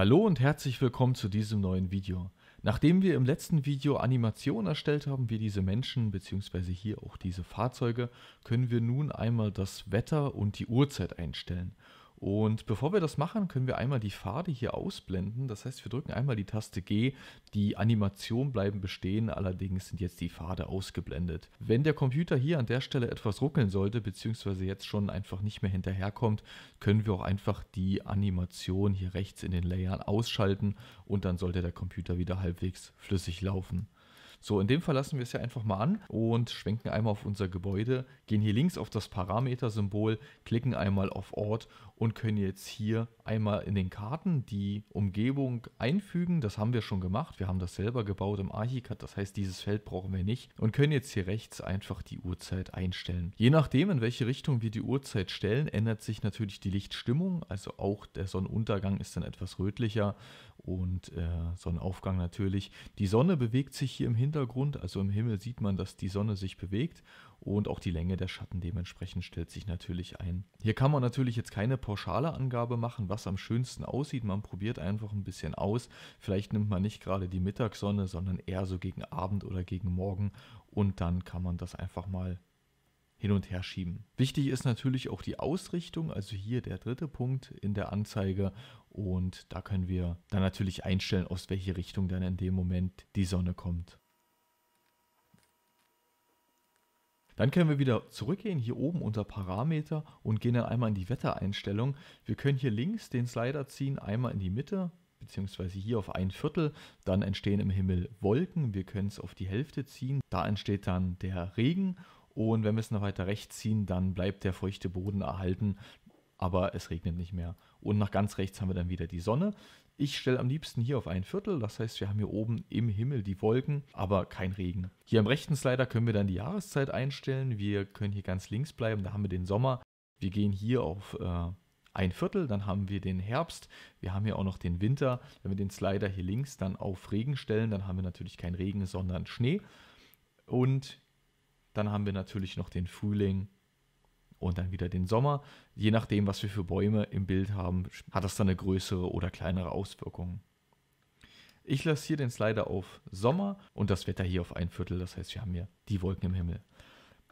Hallo und herzlich willkommen zu diesem neuen Video. Nachdem wir im letzten Video Animationen erstellt haben, wie diese Menschen bzw. hier auch diese Fahrzeuge, können wir nun einmal das Wetter und die Uhrzeit einstellen. Und bevor wir das machen, können wir einmal die Pfade hier ausblenden. Das heißt, wir drücken einmal die Taste G. Die Animation bleiben bestehen, allerdings sind jetzt die Pfade ausgeblendet. Wenn der Computer hier an der Stelle etwas ruckeln sollte, beziehungsweise jetzt schon einfach nicht mehr hinterherkommt, können wir auch einfach die Animation hier rechts in den Layern ausschalten und dann sollte der Computer wieder halbwegs flüssig laufen. So, in dem Fall lassen wir es ja einfach mal an und schwenken einmal auf unser Gebäude, gehen hier links auf das Parameter-Symbol, klicken einmal auf Ort und können jetzt hier einmal in den Karten die Umgebung einfügen. Das haben wir schon gemacht. Wir haben das selber gebaut im Archicad. Das heißt, dieses Feld brauchen wir nicht und können jetzt hier rechts einfach die Uhrzeit einstellen. Je nachdem, in welche Richtung wir die Uhrzeit stellen, ändert sich natürlich die Lichtstimmung. Also auch der Sonnenuntergang ist dann etwas rötlicher und äh, Sonnenaufgang natürlich. Die Sonne bewegt sich hier im Hintergrund Hintergrund, also im Himmel sieht man, dass die Sonne sich bewegt und auch die Länge der Schatten dementsprechend stellt sich natürlich ein. Hier kann man natürlich jetzt keine pauschale Angabe machen, was am schönsten aussieht. Man probiert einfach ein bisschen aus. Vielleicht nimmt man nicht gerade die Mittagssonne, sondern eher so gegen Abend oder gegen Morgen und dann kann man das einfach mal hin und her schieben. Wichtig ist natürlich auch die Ausrichtung, also hier der dritte Punkt in der Anzeige und da können wir dann natürlich einstellen, aus welche Richtung dann in dem Moment die Sonne kommt. Dann können wir wieder zurückgehen hier oben unter Parameter und gehen dann einmal in die Wettereinstellung. Wir können hier links den Slider ziehen, einmal in die Mitte, beziehungsweise hier auf ein Viertel. Dann entstehen im Himmel Wolken. Wir können es auf die Hälfte ziehen. Da entsteht dann der Regen. Und wenn wir es noch weiter rechts ziehen, dann bleibt der feuchte Boden erhalten aber es regnet nicht mehr. Und nach ganz rechts haben wir dann wieder die Sonne. Ich stelle am liebsten hier auf ein Viertel, das heißt, wir haben hier oben im Himmel die Wolken, aber kein Regen. Hier am rechten Slider können wir dann die Jahreszeit einstellen. Wir können hier ganz links bleiben, da haben wir den Sommer. Wir gehen hier auf äh, ein Viertel, dann haben wir den Herbst, wir haben hier auch noch den Winter. Wenn wir den Slider hier links dann auf Regen stellen, dann haben wir natürlich keinen Regen, sondern Schnee. Und dann haben wir natürlich noch den Frühling und dann wieder den Sommer. Je nachdem, was wir für Bäume im Bild haben, hat das dann eine größere oder kleinere Auswirkung. Ich lasse hier den Slider auf Sommer und das Wetter hier auf ein Viertel, das heißt, wir haben hier die Wolken im Himmel.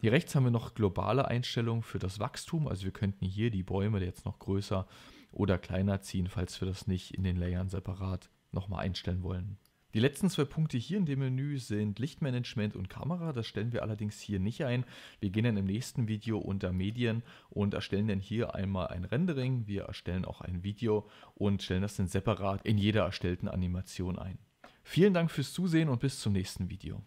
Hier rechts haben wir noch globale Einstellungen für das Wachstum, also wir könnten hier die Bäume jetzt noch größer oder kleiner ziehen, falls wir das nicht in den Layern separat nochmal einstellen wollen. Die letzten zwei Punkte hier in dem Menü sind Lichtmanagement und Kamera. Das stellen wir allerdings hier nicht ein. Wir gehen dann im nächsten Video unter Medien und erstellen dann hier einmal ein Rendering. Wir erstellen auch ein Video und stellen das dann separat in jeder erstellten Animation ein. Vielen Dank fürs Zusehen und bis zum nächsten Video.